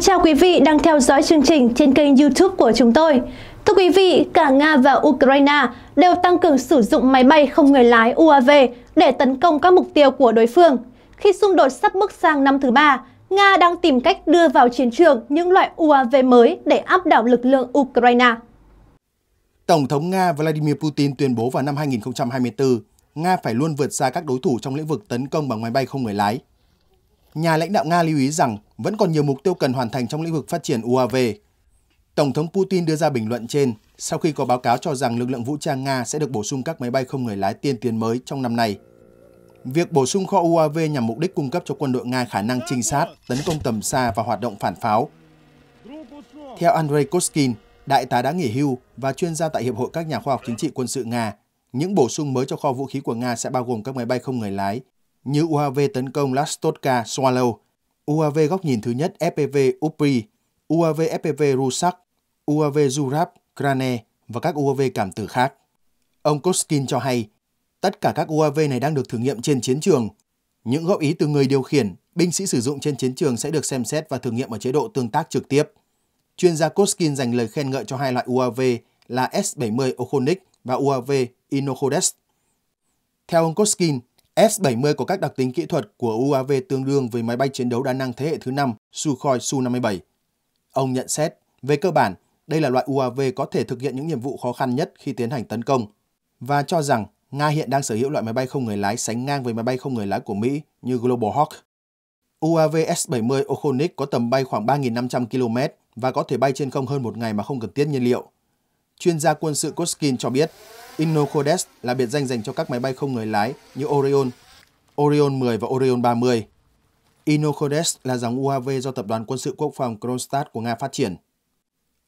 Xin chào quý vị đang theo dõi chương trình trên kênh YouTube của chúng tôi. Thưa quý vị, cả Nga và Ukraine đều tăng cường sử dụng máy bay không người lái UAV để tấn công các mục tiêu của đối phương. Khi xung đột sắp bước sang năm thứ ba, Nga đang tìm cách đưa vào chiến trường những loại UAV mới để áp đảo lực lượng Ukraine. Tổng thống Nga Vladimir Putin tuyên bố vào năm 2024, Nga phải luôn vượt xa các đối thủ trong lĩnh vực tấn công bằng máy bay không người lái nhà lãnh đạo Nga lưu ý rằng vẫn còn nhiều mục tiêu cần hoàn thành trong lĩnh vực phát triển UAV. Tổng thống Putin đưa ra bình luận trên sau khi có báo cáo cho rằng lực lượng vũ trang Nga sẽ được bổ sung các máy bay không người lái tiên tiến mới trong năm nay. Việc bổ sung kho UAV nhằm mục đích cung cấp cho quân đội Nga khả năng trinh sát, tấn công tầm xa và hoạt động phản pháo. Theo Andrei Koskin, đại tá đã nghỉ hưu và chuyên gia tại Hiệp hội các nhà khoa học chính trị quân sự Nga, những bổ sung mới cho kho vũ khí của Nga sẽ bao gồm các máy bay không người lái, như UAV tấn công Lastotka Swallow, UAV góc nhìn thứ nhất FPV Upri, UAV FPV Rusak, UAV Zurab Grane và các UAV cảm tử khác. Ông Koskin cho hay, tất cả các UAV này đang được thử nghiệm trên chiến trường. Những góp ý từ người điều khiển, binh sĩ sử dụng trên chiến trường sẽ được xem xét và thử nghiệm ở chế độ tương tác trực tiếp. Chuyên gia Koskin dành lời khen ngợi cho hai loại UAV là S-70 Okhonic và UAV Inokodes. Theo ông Koskin, S-70 có các đặc tính kỹ thuật của UAV tương đương với máy bay chiến đấu đa năng thế hệ thứ 5 Sukhoi Su-57. Ông nhận xét, về cơ bản, đây là loại UAV có thể thực hiện những nhiệm vụ khó khăn nhất khi tiến hành tấn công, và cho rằng Nga hiện đang sở hữu loại máy bay không người lái sánh ngang với máy bay không người lái của Mỹ như Global Hawk. UAV S-70 Okhotsk có tầm bay khoảng 3.500 km và có thể bay trên không hơn một ngày mà không cần tiết nhiên liệu. Chuyên gia quân sự Koskin cho biết, Innocodes là biệt danh dành cho các máy bay không người lái như Orion, Orion 10 và Orion 30. Innocodes là dòng UAV do Tập đoàn Quân sự Quốc phòng Kronstadt của Nga phát triển.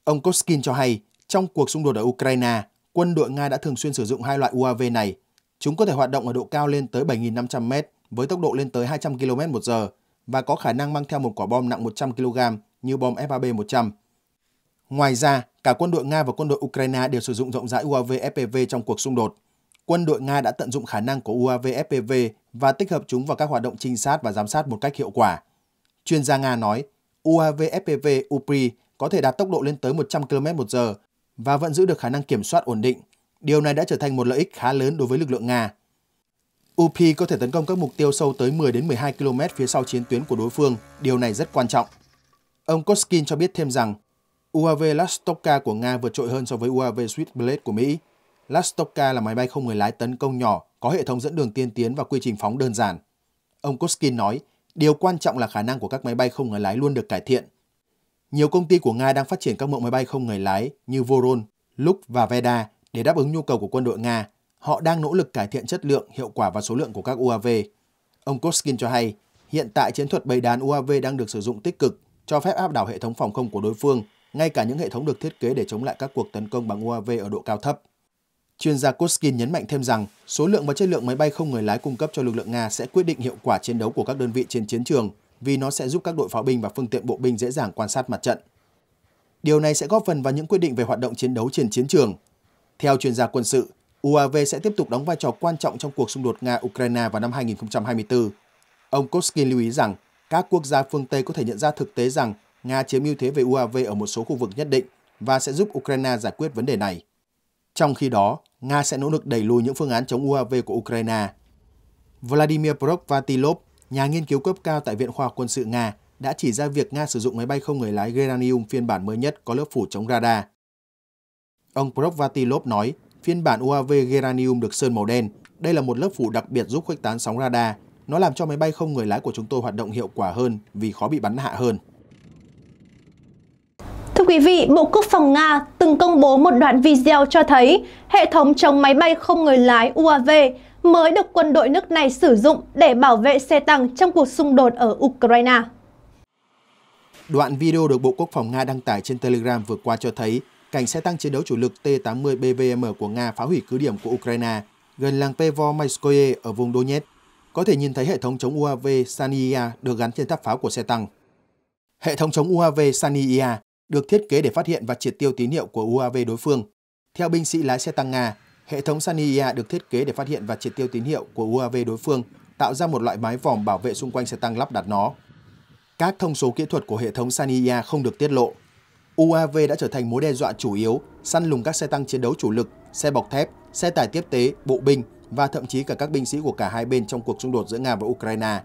Ông Koskin cho hay, trong cuộc xung đột ở Ukraine, quân đội Nga đã thường xuyên sử dụng hai loại UAV này. Chúng có thể hoạt động ở độ cao lên tới 7.500 m với tốc độ lên tới 200 km một giờ và có khả năng mang theo một quả bom nặng 100 kg như bom FAB-100. Ngoài ra, cả quân đội Nga và quân đội Ukraine đều sử dụng rộng rãi UAV FPV trong cuộc xung đột. Quân đội Nga đã tận dụng khả năng của UAV FPV và tích hợp chúng vào các hoạt động trinh sát và giám sát một cách hiệu quả. Chuyên gia Nga nói, UAV FPV UPRI có thể đạt tốc độ lên tới 100 km một giờ và vẫn giữ được khả năng kiểm soát ổn định. Điều này đã trở thành một lợi ích khá lớn đối với lực lượng Nga. UP có thể tấn công các mục tiêu sâu tới 10 đến 12 km phía sau chiến tuyến của đối phương, điều này rất quan trọng. Ông Koskin cho biết thêm rằng UAV Lastoka của Nga vượt trội hơn so với UAV Switchblade của Mỹ. Lastoka là máy bay không người lái tấn công nhỏ, có hệ thống dẫn đường tiên tiến và quy trình phóng đơn giản. Ông Koskin nói, điều quan trọng là khả năng của các máy bay không người lái luôn được cải thiện. Nhiều công ty của Nga đang phát triển các mẫu máy bay không người lái như Voron, Luk và Veda để đáp ứng nhu cầu của quân đội Nga. Họ đang nỗ lực cải thiện chất lượng, hiệu quả và số lượng của các UAV. Ông Koskin cho hay, hiện tại chiến thuật bầy đàn UAV đang được sử dụng tích cực, cho phép áp đảo hệ thống phòng không của đối phương ngay cả những hệ thống được thiết kế để chống lại các cuộc tấn công bằng UAV ở độ cao thấp. Chuyên gia Koskin nhấn mạnh thêm rằng, số lượng và chất lượng máy bay không người lái cung cấp cho lực lượng Nga sẽ quyết định hiệu quả chiến đấu của các đơn vị trên chiến trường, vì nó sẽ giúp các đội pháo binh và phương tiện bộ binh dễ dàng quan sát mặt trận. Điều này sẽ góp phần vào những quyết định về hoạt động chiến đấu trên chiến trường. Theo chuyên gia quân sự, UAV sẽ tiếp tục đóng vai trò quan trọng trong cuộc xung đột Nga-Ukraine vào năm 2024. Ông Koskin lưu ý rằng, các quốc gia phương Tây có thể nhận ra thực tế rằng Nga chiếm ưu thế về UAV ở một số khu vực nhất định và sẽ giúp Ukraine giải quyết vấn đề này. Trong khi đó, Nga sẽ nỗ lực đẩy lùi những phương án chống UAV của Ukraine. Vladimir Prokvatilov, nhà nghiên cứu cấp cao tại Viện Khoa học Quân sự Nga, đã chỉ ra việc Nga sử dụng máy bay không người lái Geranium phiên bản mới nhất có lớp phủ chống radar. Ông Prokvatilov nói, phiên bản UAV Geranium được sơn màu đen. Đây là một lớp phủ đặc biệt giúp khuếch tán sóng radar. Nó làm cho máy bay không người lái của chúng tôi hoạt động hiệu quả hơn vì khó bị bắn hạ hơn. Thưa quý vị, Bộ Quốc phòng Nga từng công bố một đoạn video cho thấy hệ thống chống máy bay không người lái UAV mới được quân đội nước này sử dụng để bảo vệ xe tăng trong cuộc xung đột ở Ukraine. Đoạn video được Bộ Quốc phòng Nga đăng tải trên Telegram vừa qua cho thấy cảnh xe tăng chiến đấu chủ lực T-80 BVM của Nga phá hủy cứ điểm của Ukraine gần làng Pevomayskoye ở vùng Donetsk. Có thể nhìn thấy hệ thống chống UAV Sania được gắn trên tháp pháo của xe tăng. Hệ thống chống UAV Sania được thiết kế để phát hiện và triệt tiêu tín hiệu của UAV đối phương. Theo binh sĩ lái xe tăng Nga, hệ thống Sania e được thiết kế để phát hiện và triệt tiêu tín hiệu của UAV đối phương, tạo ra một loại mái vòm bảo vệ xung quanh xe tăng lắp đặt nó. Các thông số kỹ thuật của hệ thống Sania e không được tiết lộ. UAV đã trở thành mối đe dọa chủ yếu, săn lùng các xe tăng chiến đấu chủ lực, xe bọc thép, xe tải tiếp tế, bộ binh và thậm chí cả các binh sĩ của cả hai bên trong cuộc xung đột giữa Nga và Ukraine.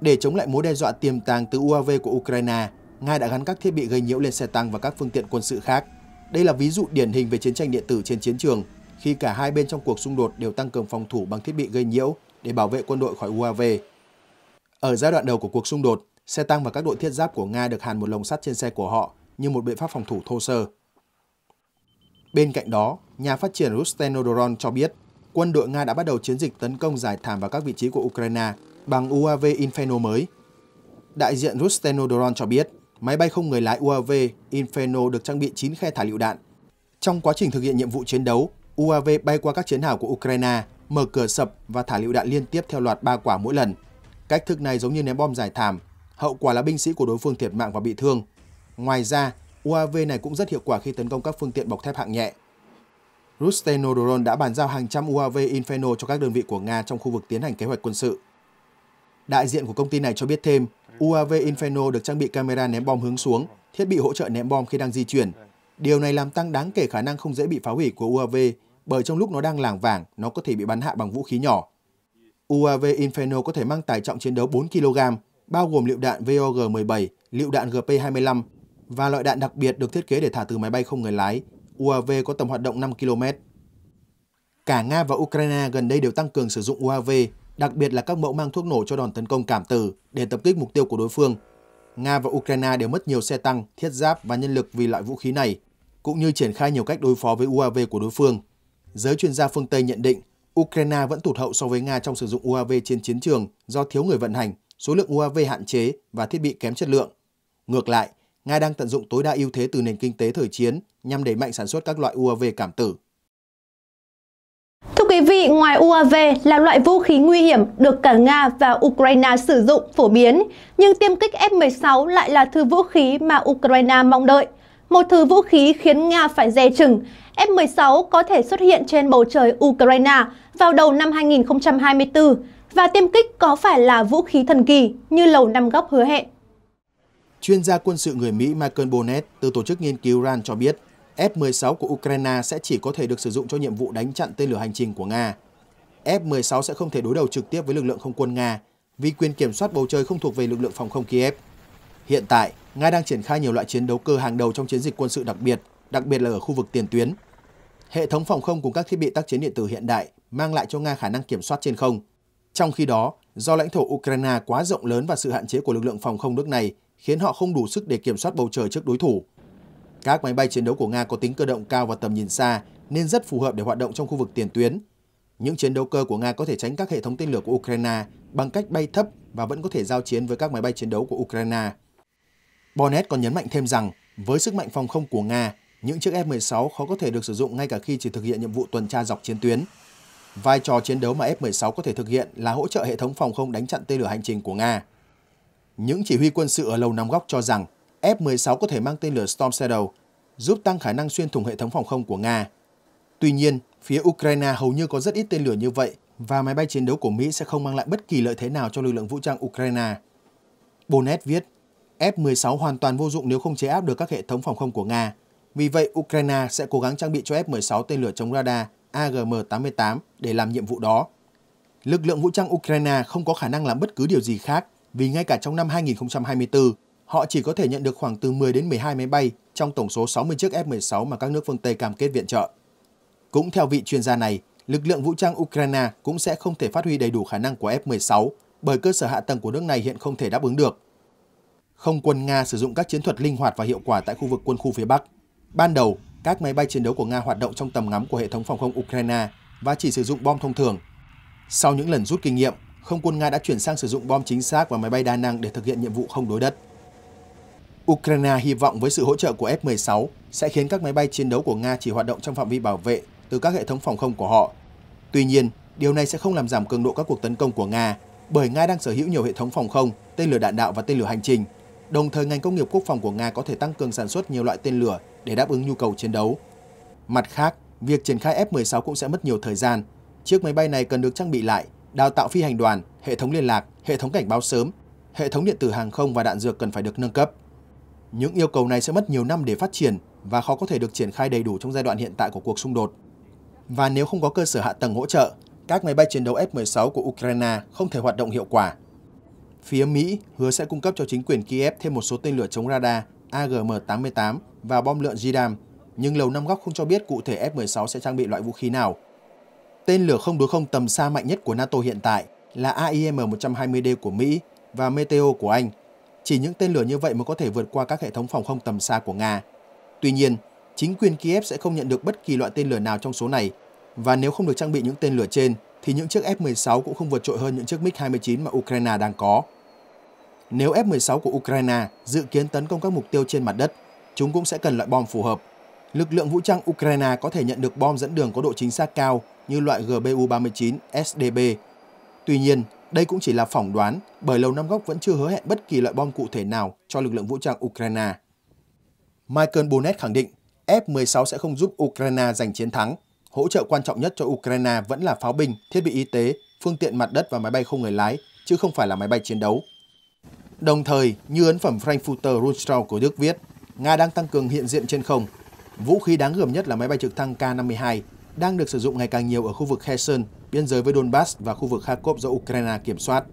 Để chống lại mối đe dọa tiềm tàng từ UAV của Ukraine, Nga đã gắn các thiết bị gây nhiễu lên xe tăng và các phương tiện quân sự khác. Đây là ví dụ điển hình về chiến tranh điện tử trên chiến trường, khi cả hai bên trong cuộc xung đột đều tăng cường phòng thủ bằng thiết bị gây nhiễu để bảo vệ quân đội khỏi UAV. Ở giai đoạn đầu của cuộc xung đột, xe tăng và các đội thiết giáp của Nga được hàn một lồng sắt trên xe của họ như một biện pháp phòng thủ thô sơ. Bên cạnh đó, nhà phát triển Rustenodron cho biết quân đội Nga đã bắt đầu chiến dịch tấn công giải thảm vào các vị trí của Ukraine bằng UAV Inferno mới. Đại diện Rustenodron cho biết máy bay không người lái UAV Inferno được trang bị 9 khe thả lựu đạn. Trong quá trình thực hiện nhiệm vụ chiến đấu, UAV bay qua các chiến hào của Ukraine, mở cửa sập và thả lựu đạn liên tiếp theo loạt 3 quả mỗi lần. Cách thức này giống như ném bom giải thảm, hậu quả là binh sĩ của đối phương thiệt mạng và bị thương. Ngoài ra, UAV này cũng rất hiệu quả khi tấn công các phương tiện bọc thép hạng nhẹ. Rustenodoron đã bàn giao hàng trăm UAV Inferno cho các đơn vị của Nga trong khu vực tiến hành kế hoạch quân sự. Đại diện của công ty này cho biết thêm, UAV Inferno được trang bị camera ném bom hướng xuống, thiết bị hỗ trợ ném bom khi đang di chuyển. Điều này làm tăng đáng kể khả năng không dễ bị phá hủy của UAV, bởi trong lúc nó đang lảng vảng, nó có thể bị bắn hạ bằng vũ khí nhỏ. UAV Inferno có thể mang tải trọng chiến đấu 4 kg, bao gồm lựu đạn VOG-17, lựu đạn GP-25 và loại đạn đặc biệt được thiết kế để thả từ máy bay không người lái. UAV có tầm hoạt động 5 km. Cả Nga và Ukraine gần đây đều tăng cường sử dụng UAV đặc biệt là các mẫu mang thuốc nổ cho đòn tấn công cảm tử để tập kích mục tiêu của đối phương. Nga và Ukraine đều mất nhiều xe tăng, thiết giáp và nhân lực vì loại vũ khí này, cũng như triển khai nhiều cách đối phó với UAV của đối phương. Giới chuyên gia phương Tây nhận định, Ukraine vẫn tụt hậu so với Nga trong sử dụng UAV trên chiến trường do thiếu người vận hành, số lượng UAV hạn chế và thiết bị kém chất lượng. Ngược lại, Nga đang tận dụng tối đa ưu thế từ nền kinh tế thời chiến nhằm đẩy mạnh sản xuất các loại UAV cảm tử. Thưa quý vị, ngoài UAV là loại vũ khí nguy hiểm được cả Nga và Ukraine sử dụng phổ biến, nhưng tiêm kích F-16 lại là thứ vũ khí mà Ukraine mong đợi. Một thứ vũ khí khiến Nga phải dè chừng, F-16 có thể xuất hiện trên bầu trời Ukraine vào đầu năm 2024 và tiêm kích có phải là vũ khí thần kỳ như Lầu Năm Góc hứa hẹn. Chuyên gia quân sự người Mỹ Michael Bonnet từ tổ chức nghiên cứu RAND cho biết, F-16 của Ukraine sẽ chỉ có thể được sử dụng cho nhiệm vụ đánh chặn tên lửa hành trình của Nga. F-16 sẽ không thể đối đầu trực tiếp với lực lượng không quân Nga vì quyền kiểm soát bầu trời không thuộc về lực lượng phòng không Kiev. Hiện tại, Nga đang triển khai nhiều loại chiến đấu cơ hàng đầu trong chiến dịch quân sự đặc biệt, đặc biệt là ở khu vực tiền tuyến. Hệ thống phòng không cùng các thiết bị tác chiến điện tử hiện đại mang lại cho Nga khả năng kiểm soát trên không. Trong khi đó, do lãnh thổ Ukraine quá rộng lớn và sự hạn chế của lực lượng phòng không nước này khiến họ không đủ sức để kiểm soát bầu trời trước đối thủ. Các máy bay chiến đấu của Nga có tính cơ động cao và tầm nhìn xa nên rất phù hợp để hoạt động trong khu vực tiền tuyến. Những chiến đấu cơ của Nga có thể tránh các hệ thống tên lửa của Ukraine bằng cách bay thấp và vẫn có thể giao chiến với các máy bay chiến đấu của Ukraine. Bonnet còn nhấn mạnh thêm rằng, với sức mạnh phòng không của Nga, những chiếc F-16 khó có thể được sử dụng ngay cả khi chỉ thực hiện nhiệm vụ tuần tra dọc chiến tuyến. Vai trò chiến đấu mà F-16 có thể thực hiện là hỗ trợ hệ thống phòng không đánh chặn tên lửa hành trình của Nga. Những chỉ huy quân sự ở Lầu Năm Góc cho rằng F-16 có thể mang tên lửa Storm Shadow, giúp tăng khả năng xuyên thủng hệ thống phòng không của Nga. Tuy nhiên, phía Ukraine hầu như có rất ít tên lửa như vậy và máy bay chiến đấu của Mỹ sẽ không mang lại bất kỳ lợi thế nào cho lực lượng vũ trang Ukraine. Bonet viết, F-16 hoàn toàn vô dụng nếu không chế áp được các hệ thống phòng không của Nga. Vì vậy, Ukraine sẽ cố gắng trang bị cho F-16 tên lửa chống radar AGM-88 để làm nhiệm vụ đó. Lực lượng vũ trang Ukraine không có khả năng làm bất cứ điều gì khác vì ngay cả trong năm 2024, họ chỉ có thể nhận được khoảng từ 10 đến 12 máy bay trong tổng số 60 chiếc F-16 mà các nước phương Tây cam kết viện trợ. Cũng theo vị chuyên gia này, lực lượng vũ trang Ukraine cũng sẽ không thể phát huy đầy đủ khả năng của F-16 bởi cơ sở hạ tầng của nước này hiện không thể đáp ứng được. Không quân Nga sử dụng các chiến thuật linh hoạt và hiệu quả tại khu vực quân khu phía Bắc. Ban đầu, các máy bay chiến đấu của Nga hoạt động trong tầm ngắm của hệ thống phòng không Ukraine và chỉ sử dụng bom thông thường. Sau những lần rút kinh nghiệm, không quân Nga đã chuyển sang sử dụng bom chính xác và máy bay đa năng để thực hiện nhiệm vụ không đối đất. Ukraine hy vọng với sự hỗ trợ của F-16 sẽ khiến các máy bay chiến đấu của Nga chỉ hoạt động trong phạm vi bảo vệ từ các hệ thống phòng không của họ. Tuy nhiên, điều này sẽ không làm giảm cường độ các cuộc tấn công của Nga, bởi Nga đang sở hữu nhiều hệ thống phòng không, tên lửa đạn đạo và tên lửa hành trình. Đồng thời, ngành công nghiệp quốc phòng của Nga có thể tăng cường sản xuất nhiều loại tên lửa để đáp ứng nhu cầu chiến đấu. Mặt khác, việc triển khai F-16 cũng sẽ mất nhiều thời gian. Chiếc máy bay này cần được trang bị lại, đào tạo phi hành đoàn, hệ thống liên lạc, hệ thống cảnh báo sớm, hệ thống điện tử hàng không và đạn dược cần phải được nâng cấp. Những yêu cầu này sẽ mất nhiều năm để phát triển và khó có thể được triển khai đầy đủ trong giai đoạn hiện tại của cuộc xung đột. Và nếu không có cơ sở hạ tầng hỗ trợ, các máy bay chiến đấu F-16 của Ukraine không thể hoạt động hiệu quả. Phía Mỹ hứa sẽ cung cấp cho chính quyền Kiev thêm một số tên lửa chống radar AGM-88 và bom lượn JDAM, nhưng Lầu Năm Góc không cho biết cụ thể F-16 sẽ trang bị loại vũ khí nào. Tên lửa không đối không tầm xa mạnh nhất của NATO hiện tại là AIM-120D của Mỹ và Meteo của Anh, chỉ những tên lửa như vậy mới có thể vượt qua các hệ thống phòng không tầm xa của Nga. Tuy nhiên, chính quyền Kiev sẽ không nhận được bất kỳ loại tên lửa nào trong số này và nếu không được trang bị những tên lửa trên thì những chiếc F-16 cũng không vượt trội hơn những chiếc MiG-29 mà Ukraine đang có. Nếu F-16 của Ukraine dự kiến tấn công các mục tiêu trên mặt đất, chúng cũng sẽ cần loại bom phù hợp. Lực lượng vũ trang Ukraine có thể nhận được bom dẫn đường có độ chính xác cao như loại GBU-39 SDB. Tuy nhiên, đây cũng chỉ là phỏng đoán bởi Lầu Năm Góc vẫn chưa hứa hẹn bất kỳ loại bom cụ thể nào cho lực lượng vũ trang Ukraine. Michael Bonnet khẳng định F-16 sẽ không giúp Ukraine giành chiến thắng. Hỗ trợ quan trọng nhất cho Ukraine vẫn là pháo binh, thiết bị y tế, phương tiện mặt đất và máy bay không người lái, chứ không phải là máy bay chiến đấu. Đồng thời, như ấn phẩm Frankfurter Rundschau của Đức viết, Nga đang tăng cường hiện diện trên không. Vũ khí đáng gờm nhất là máy bay trực thăng K-52 đang được sử dụng ngày càng nhiều ở khu vực Kherson, biên giới với Donbass và khu vực Kharkov do Ukraine kiểm soát.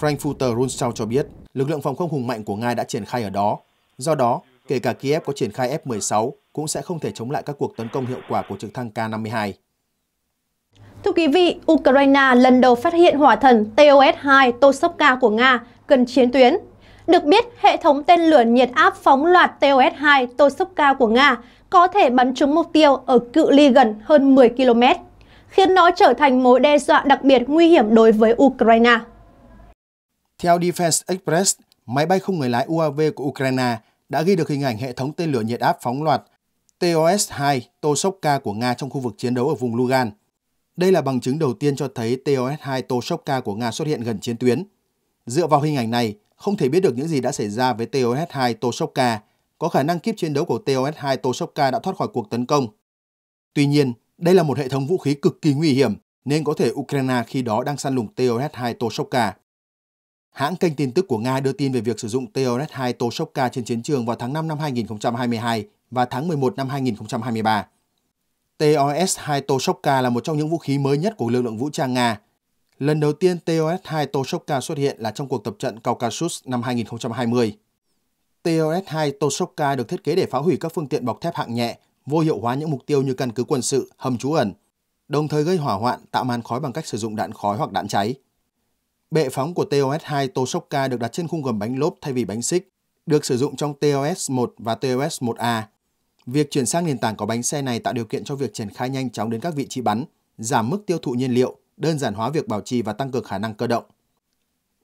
Frankfurter Rundschau cho biết, lực lượng phòng không hùng mạnh của Nga đã triển khai ở đó. Do đó, kể cả Kiev có triển khai F-16 cũng sẽ không thể chống lại các cuộc tấn công hiệu quả của trực thăng K-52. Thưa quý vị, Ukraine lần đầu phát hiện hỏa thần TOS-2 Tosovka của Nga gần chiến tuyến. Được biết, hệ thống tên lửa nhiệt áp phóng loạt TOS-2 Tosovka của Nga có thể bắn trúng mục tiêu ở cự ly gần hơn 10 km, khiến nó trở thành mối đe dọa đặc biệt nguy hiểm đối với Ukraine. Theo Defense Express, máy bay không người lái UAV của Ukraine đã ghi được hình ảnh hệ thống tên lửa nhiệt áp phóng loạt TOS-2 Toshovka của Nga trong khu vực chiến đấu ở vùng Lugan. Đây là bằng chứng đầu tiên cho thấy TOS-2 Toshovka của Nga xuất hiện gần chiến tuyến. Dựa vào hình ảnh này, không thể biết được những gì đã xảy ra với TOS-2 Toshovka có khả năng kiếp chiến đấu của TOS-2 Toshoka đã thoát khỏi cuộc tấn công. Tuy nhiên, đây là một hệ thống vũ khí cực kỳ nguy hiểm nên có thể Ukraine khi đó đang săn lùng TOS-2 Toshoka. Hãng kênh tin tức của Nga đưa tin về việc sử dụng TOS-2 Toshoka trên chiến trường vào tháng 5 năm 2022 và tháng 11 năm 2023. TOS-2 Toshoka là một trong những vũ khí mới nhất của lực lượng vũ trang Nga. Lần đầu tiên TOS-2 Toshoka xuất hiện là trong cuộc tập trận Caucasus năm 2020. TOS-2 Tosoka được thiết kế để phá hủy các phương tiện bọc thép hạng nhẹ, vô hiệu hóa những mục tiêu như căn cứ quân sự, hầm trú ẩn, đồng thời gây hỏa hoạn tạo màn khói bằng cách sử dụng đạn khói hoặc đạn cháy. Bệ phóng của TOS-2 Tosoka được đặt trên khung gầm bánh lốp thay vì bánh xích, được sử dụng trong TOS-1 và TOS-1A. Việc chuyển sang nền tảng có bánh xe này tạo điều kiện cho việc triển khai nhanh chóng đến các vị trí bắn, giảm mức tiêu thụ nhiên liệu, đơn giản hóa việc bảo trì và tăng cường khả năng cơ động.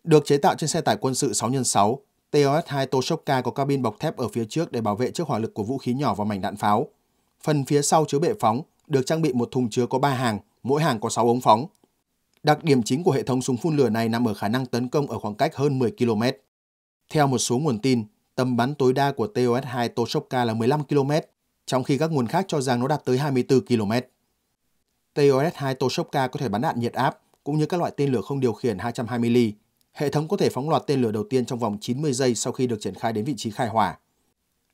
Được chế tạo trên xe tải quân sự 6x6, TOS-2 Toshoka có cabin bọc thép ở phía trước để bảo vệ trước hỏa lực của vũ khí nhỏ và mảnh đạn pháo. Phần phía sau chứa bệ phóng, được trang bị một thùng chứa có 3 hàng, mỗi hàng có 6 ống phóng. Đặc điểm chính của hệ thống súng phun lửa này nằm ở khả năng tấn công ở khoảng cách hơn 10 km. Theo một số nguồn tin, tầm bắn tối đa của TOS-2 Toshoka là 15 km, trong khi các nguồn khác cho rằng nó đạt tới 24 km. TOS-2 Toshoka có thể bắn đạn nhiệt áp cũng như các loại tên lửa không điều khiển 220 ly Hệ thống có thể phóng loạt tên lửa đầu tiên trong vòng 90 giây sau khi được triển khai đến vị trí khai hỏa.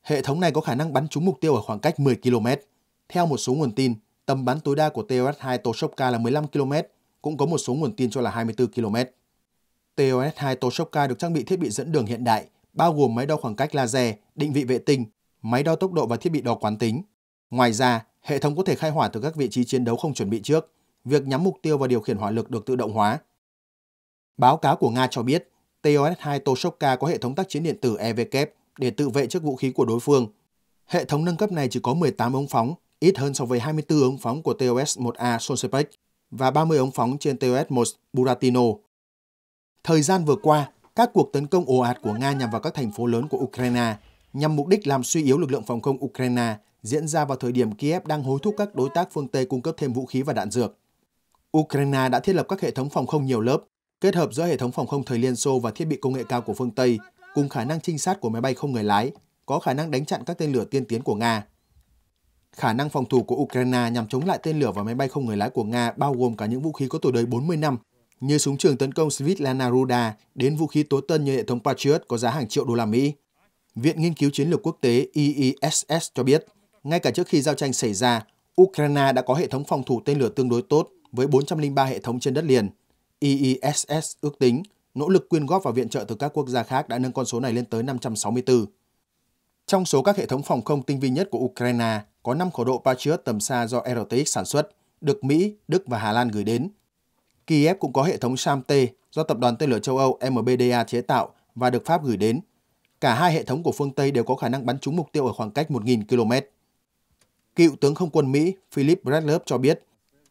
Hệ thống này có khả năng bắn trúng mục tiêu ở khoảng cách 10 km. Theo một số nguồn tin, tầm bắn tối đa của TOS-2 Toshopka là 15 km, cũng có một số nguồn tin cho là 24 km. TOS-2 Toshopka được trang bị thiết bị dẫn đường hiện đại, bao gồm máy đo khoảng cách laser, định vị vệ tinh, máy đo tốc độ và thiết bị đo quán tính. Ngoài ra, hệ thống có thể khai hỏa từ các vị trí chiến đấu không chuẩn bị trước. Việc nhắm mục tiêu và điều khiển hỏa lực được tự động hóa, Báo cáo của Nga cho biết, TOS-2 Toshevka có hệ thống tác chiến điện tử EVK để tự vệ trước vũ khí của đối phương. Hệ thống nâng cấp này chỉ có 18 ống phóng, ít hơn so với 24 ống phóng của TOS-1A Solsepec và 30 ống phóng trên TOS-1 Buratino. Thời gian vừa qua, các cuộc tấn công ồ ạt của Nga nhằm vào các thành phố lớn của Ukraine nhằm mục đích làm suy yếu lực lượng phòng không Ukraine diễn ra vào thời điểm Kiev đang hối thúc các đối tác phương Tây cung cấp thêm vũ khí và đạn dược. Ukraine đã thiết lập các hệ thống phòng không nhiều lớp, Kết hợp giữa hệ thống phòng không thời Liên Xô và thiết bị công nghệ cao của phương Tây cùng khả năng trinh sát của máy bay không người lái có khả năng đánh chặn các tên lửa tiên tiến của Nga. Khả năng phòng thủ của Ukraine nhằm chống lại tên lửa và máy bay không người lái của Nga bao gồm cả những vũ khí có tuổi đời 40 năm như súng trường tấn công Svitlana Ruda đến vũ khí tối tân như hệ thống Patriot có giá hàng triệu đô la Mỹ. Viện Nghiên cứu Chiến lược Quốc tế IISS e e cho biết, ngay cả trước khi giao tranh xảy ra, Ukraine đã có hệ thống phòng thủ tên lửa tương đối tốt với 403 hệ thống trên đất liền, IISS ước tính nỗ lực quyên góp và viện trợ từ các quốc gia khác đã nâng con số này lên tới 564. Trong số các hệ thống phòng không tinh vi nhất của Ukraine, có 5 khẩu độ Patriot tầm xa do RTX sản xuất, được Mỹ, Đức và Hà Lan gửi đến. Kiev cũng có hệ thống SAM-T do tập đoàn tên lửa châu Âu MBDA chế tạo và được Pháp gửi đến. Cả hai hệ thống của phương Tây đều có khả năng bắn trúng mục tiêu ở khoảng cách 1.000 km. Cựu tướng không quân Mỹ Philip Bradley cho biết,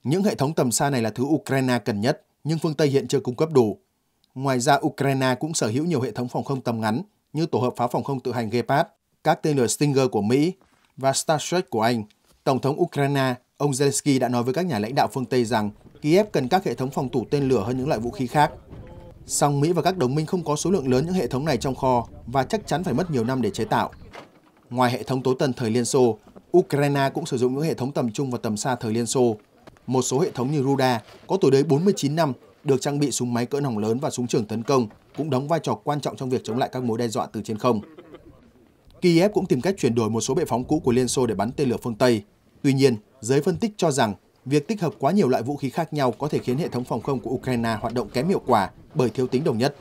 những hệ thống tầm xa này là thứ Ukraine cần nhất nhưng phương Tây hiện chưa cung cấp đủ. Ngoài ra, Ukraine cũng sở hữu nhiều hệ thống phòng không tầm ngắn như tổ hợp pháo phòng không tự hành Gepard, các tên lửa Stinger của Mỹ và Starshot của Anh. Tổng thống Ukraine, ông Zelensky đã nói với các nhà lãnh đạo phương Tây rằng Kiev cần các hệ thống phòng thủ tên lửa hơn những loại vũ khí khác. Song Mỹ và các đồng minh không có số lượng lớn những hệ thống này trong kho và chắc chắn phải mất nhiều năm để chế tạo. Ngoài hệ thống tối tân thời Liên Xô, Ukraine cũng sử dụng những hệ thống tầm trung và tầm xa thời Liên Xô một số hệ thống như Ruda có tuổi đời 49 năm được trang bị súng máy cỡ nòng lớn và súng trường tấn công cũng đóng vai trò quan trọng trong việc chống lại các mối đe dọa từ trên không. Kiev cũng tìm cách chuyển đổi một số bệ phóng cũ của Liên Xô để bắn tên lửa phương Tây. Tuy nhiên, giới phân tích cho rằng việc tích hợp quá nhiều loại vũ khí khác nhau có thể khiến hệ thống phòng không của Ukraine hoạt động kém hiệu quả bởi thiếu tính đồng nhất.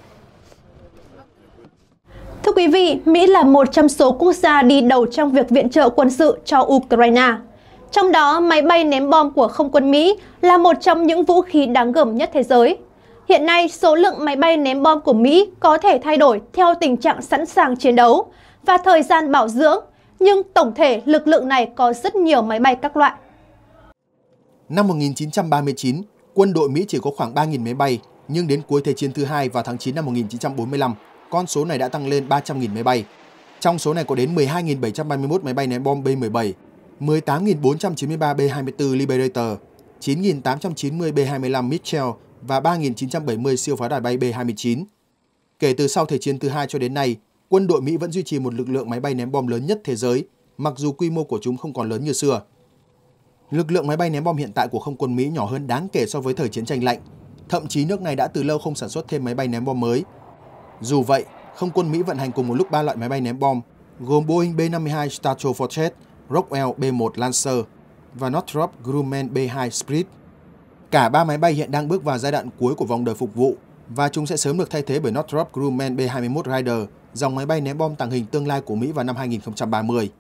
Thưa quý vị, Mỹ là một trong số quốc gia đi đầu trong việc viện trợ quân sự cho Ukraine. Trong đó, máy bay ném bom của không quân Mỹ là một trong những vũ khí đáng gờm nhất thế giới. Hiện nay, số lượng máy bay ném bom của Mỹ có thể thay đổi theo tình trạng sẵn sàng chiến đấu và thời gian bảo dưỡng, nhưng tổng thể lực lượng này có rất nhiều máy bay các loại. Năm 1939, quân đội Mỹ chỉ có khoảng 3.000 máy bay, nhưng đến cuối Thế chiến thứ hai vào tháng 9 năm 1945, con số này đã tăng lên 300.000 máy bay. Trong số này có đến 12.731 máy bay ném bom B-17 18.493 B-24 Liberator, 9.890 B-25 Mitchell và 3.970 siêu pháo đài bay B-29. Kể từ sau Thế chiến thứ hai cho đến nay, quân đội Mỹ vẫn duy trì một lực lượng máy bay ném bom lớn nhất thế giới, mặc dù quy mô của chúng không còn lớn như xưa. Lực lượng máy bay ném bom hiện tại của không quân Mỹ nhỏ hơn đáng kể so với thời chiến tranh lạnh. Thậm chí nước này đã từ lâu không sản xuất thêm máy bay ném bom mới. Dù vậy, không quân Mỹ vận hành cùng một lúc ba loại máy bay ném bom, gồm Boeing B-52 Strato Fortress, Rockwell B-1 Lancer và Northrop Grumman B-2 Spirit. Cả ba máy bay hiện đang bước vào giai đoạn cuối của vòng đời phục vụ và chúng sẽ sớm được thay thế bởi Northrop Grumman B-21 Raider, dòng máy bay ném bom tàng hình tương lai của Mỹ vào năm 2030.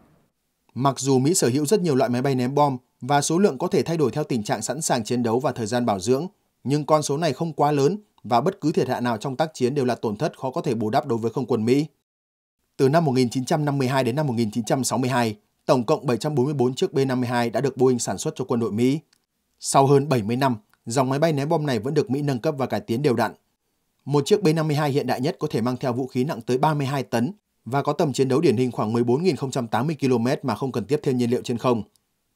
Mặc dù Mỹ sở hữu rất nhiều loại máy bay ném bom và số lượng có thể thay đổi theo tình trạng sẵn sàng chiến đấu và thời gian bảo dưỡng, nhưng con số này không quá lớn và bất cứ thiệt hại nào trong tác chiến đều là tổn thất khó có thể bù đắp đối với không quân Mỹ. Từ năm 1952 đến năm 1962, tổng cộng 744 chiếc B-52 đã được Boeing sản xuất cho quân đội Mỹ. Sau hơn 70 năm, dòng máy bay ném bom này vẫn được Mỹ nâng cấp và cải tiến đều đặn. Một chiếc B-52 hiện đại nhất có thể mang theo vũ khí nặng tới 32 tấn và có tầm chiến đấu điển hình khoảng 14.080 km mà không cần tiếp thêm nhiên liệu trên không.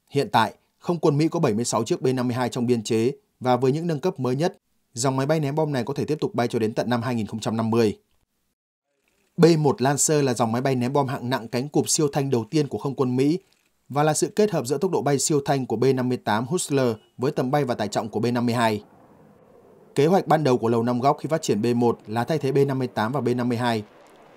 Hiện tại, không quân Mỹ có 76 chiếc B-52 trong biên chế và với những nâng cấp mới nhất, dòng máy bay ném bom này có thể tiếp tục bay cho đến tận năm 2050. B-1 Lancer là dòng máy bay ném bom hạng nặng cánh cụp siêu thanh đầu tiên của không quân Mỹ và là sự kết hợp giữa tốc độ bay siêu thanh của B-58 Hustler với tầm bay và tải trọng của B-52. Kế hoạch ban đầu của Lầu Năm Góc khi phát triển B-1 là thay thế B-58 và B-52.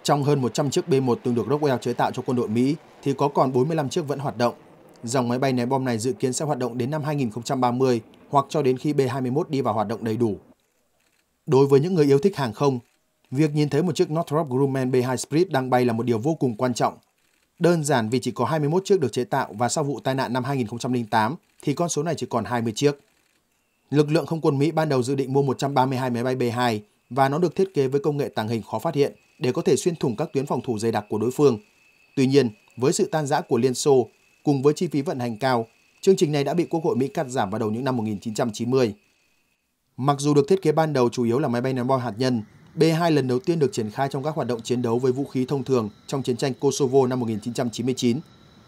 Trong hơn 100 chiếc B-1 từng được Rockwell chế tạo cho quân đội Mỹ thì có còn 45 chiếc vẫn hoạt động. Dòng máy bay ném bom này dự kiến sẽ hoạt động đến năm 2030 hoặc cho đến khi B-21 đi vào hoạt động đầy đủ. Đối với những người yêu thích hàng không, Việc nhìn thấy một chiếc Northrop Grumman B-2 Spirit đang bay là một điều vô cùng quan trọng. Đơn giản vì chỉ có 21 chiếc được chế tạo và sau vụ tai nạn năm 2008 thì con số này chỉ còn 20 chiếc. Lực lượng không quân Mỹ ban đầu dự định mua 132 máy bay B-2 và nó được thiết kế với công nghệ tàng hình khó phát hiện để có thể xuyên thủng các tuyến phòng thủ dày đặc của đối phương. Tuy nhiên, với sự tan rã của Liên Xô cùng với chi phí vận hành cao, chương trình này đã bị Quốc hội Mỹ cắt giảm vào đầu những năm 1990. Mặc dù được thiết kế ban đầu chủ yếu là máy bay ném bom hạt nhân, B-2 lần đầu tiên được triển khai trong các hoạt động chiến đấu với vũ khí thông thường trong chiến tranh Kosovo năm 1999.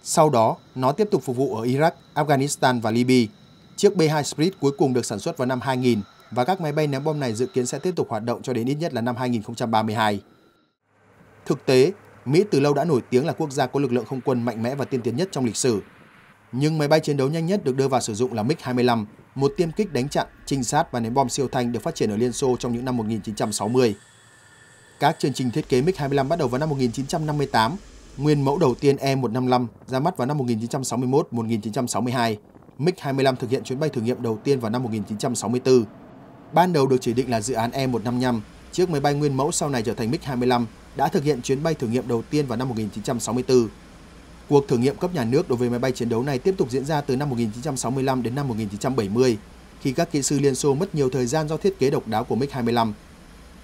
Sau đó, nó tiếp tục phục vụ ở Iraq, Afghanistan và Libya. Chiếc B-2 Spirit cuối cùng được sản xuất vào năm 2000 và các máy bay ném bom này dự kiến sẽ tiếp tục hoạt động cho đến ít nhất là năm 2032. Thực tế, Mỹ từ lâu đã nổi tiếng là quốc gia có lực lượng không quân mạnh mẽ và tiên tiến nhất trong lịch sử. Nhưng máy bay chiến đấu nhanh nhất được đưa vào sử dụng là MiG-25 một tiêm kích đánh chặn, trinh sát và ném bom siêu thanh được phát triển ở Liên Xô trong những năm 1960. Các chương trình thiết kế MiG-25 bắt đầu vào năm 1958. Nguyên mẫu đầu tiên E-155 ra mắt vào năm 1961-1962. MiG-25 thực hiện chuyến bay thử nghiệm đầu tiên vào năm 1964. Ban đầu được chỉ định là dự án E-155, chiếc máy bay nguyên mẫu sau này trở thành MiG-25 đã thực hiện chuyến bay thử nghiệm đầu tiên vào năm 1964. Cuộc thử nghiệm cấp nhà nước đối với máy bay chiến đấu này tiếp tục diễn ra từ năm 1965 đến năm 1970, khi các kỹ sư Liên Xô mất nhiều thời gian do thiết kế độc đáo của MiG-25.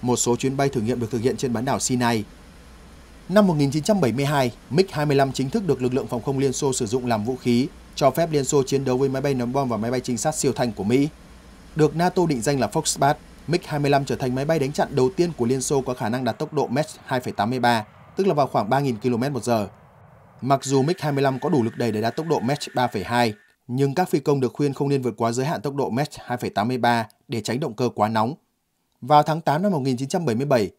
Một số chuyến bay thử nghiệm được thực hiện trên bán đảo Sinai. Năm 1972, MiG-25 chính thức được lực lượng phòng không Liên Xô sử dụng làm vũ khí, cho phép Liên Xô chiến đấu với máy bay ném bom và máy bay trinh sát siêu thanh của Mỹ. Được NATO định danh là Foxbat, MiG-25 trở thành máy bay đánh chặn đầu tiên của Liên Xô có khả năng đạt tốc độ Mach 2,83, tức là vào khoảng 3.000 km/h. Mặc dù MiG-25 có đủ lực đầy để đạt tốc độ Mach 3,2, nhưng các phi công được khuyên không nên vượt quá giới hạn tốc độ Mach 2,83 để tránh động cơ quá nóng. Vào tháng 8 năm 1977,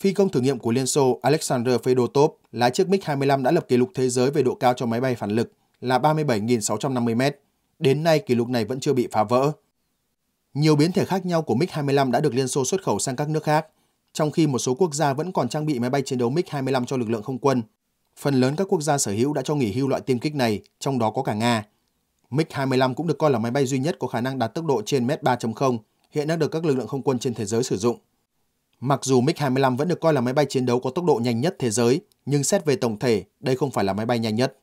phi công thử nghiệm của Liên Xô Alexander Fedotov lái chiếc MiG-25 đã lập kỷ lục thế giới về độ cao cho máy bay phản lực là 37.650 m. Đến nay kỷ lục này vẫn chưa bị phá vỡ. Nhiều biến thể khác nhau của MiG-25 đã được Liên Xô xuất khẩu sang các nước khác, trong khi một số quốc gia vẫn còn trang bị máy bay chiến đấu MiG-25 cho lực lượng không quân Phần lớn các quốc gia sở hữu đã cho nghỉ hưu loại tiêm kích này, trong đó có cả Nga. MiG-25 cũng được coi là máy bay duy nhất có khả năng đạt tốc độ trên Mach 3.0, hiện đang được các lực lượng không quân trên thế giới sử dụng. Mặc dù MiG-25 vẫn được coi là máy bay chiến đấu có tốc độ nhanh nhất thế giới, nhưng xét về tổng thể, đây không phải là máy bay nhanh nhất.